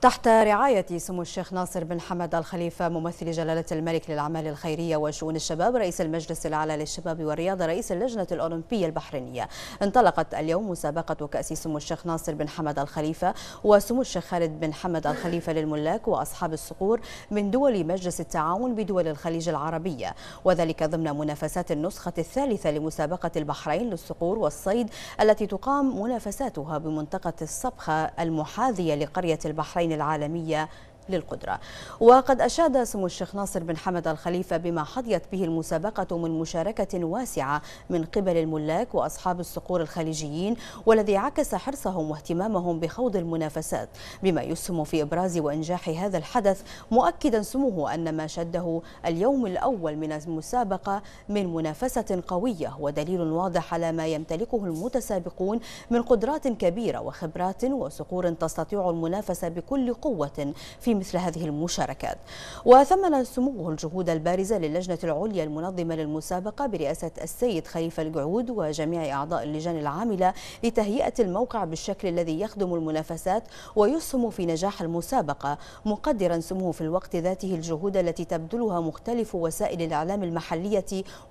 تحت رعاية سمو الشيخ ناصر بن حمد الخليفة ممثل جلالة الملك للأعمال الخيرية وشؤون الشباب رئيس المجلس الأعلى للشباب والرياضة رئيس اللجنة الأولمبية البحرينية انطلقت اليوم مسابقة كأس سمو الشيخ ناصر بن حمد الخليفة وسمو الشيخ خالد بن حمد الخليفة للملاك وأصحاب الصقور من دول مجلس التعاون بدول الخليج العربية وذلك ضمن منافسات النسخة الثالثة لمسابقة البحرين للصقور والصيد التي تقام منافساتها بمنطقة الصبخة المحاذية لقرية البحرين العالمية للقدرة وقد أشاد سمو الشيخ ناصر بن حمد الخليفة بما حظيت به المسابقة من مشاركة واسعة من قبل الملاك وأصحاب الصقور الخليجيين والذي عكس حرصهم واهتمامهم بخوض المنافسات بما يسهم في إبراز وإنجاح هذا الحدث مؤكدا سموه أن ما شده اليوم الأول من المسابقة من منافسة قوية ودليل واضح على ما يمتلكه المتسابقون من قدرات كبيرة وخبرات وصقور تستطيع المنافسة بكل قوة فيما مثل هذه المشاركات وثمن سموه الجهود البارزة للجنة العليا المنظمة للمسابقة برئاسة السيد خليفة القعود وجميع أعضاء اللجان العاملة لتهيئة الموقع بالشكل الذي يخدم المنافسات ويسهم في نجاح المسابقة مقدرا سموه في الوقت ذاته الجهود التي تبذلها مختلف وسائل الإعلام المحلية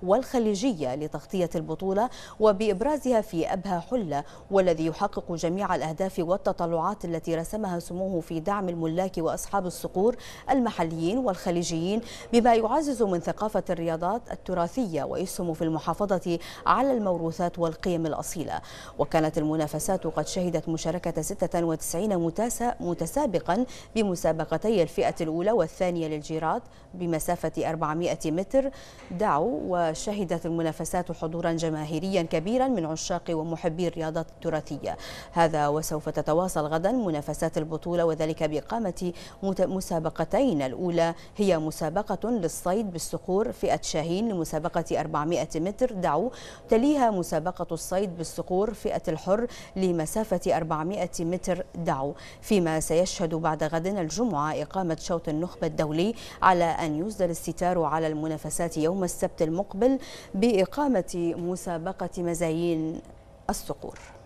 والخليجية لتغطية البطولة وبإبرازها في أبهى حلة والذي يحقق جميع الأهداف والتطلعات التي رسمها سموه في دعم الملاك وأصحاب أصحاب الصقور المحليين والخليجيين بما يعزز من ثقافة الرياضات التراثية ويسهم في المحافظة على الموروثات والقيم الأصيلة وكانت المنافسات قد شهدت مشاركة 96 متسابقا بمسابقتي الفئة الأولى والثانية للجيرات بمسافة 400 متر دعوا وشهدت المنافسات حضورا جماهيريا كبيرا من عشاق ومحبي الرياضات التراثية هذا وسوف تتواصل غدا منافسات البطولة وذلك بإقامة مسابقتين الأولى هي مسابقة للصيد بالصقور فئة شاهين لمسابقة 400 متر دعو تليها مسابقة الصيد بالصقور فئة الحر لمسافة 400 متر دعو فيما سيشهد بعد غد الجمعة إقامة شوط النخبة الدولي على أن يصدر الستار على المنافسات يوم السبت المقبل بإقامة مسابقة مزايين الصقور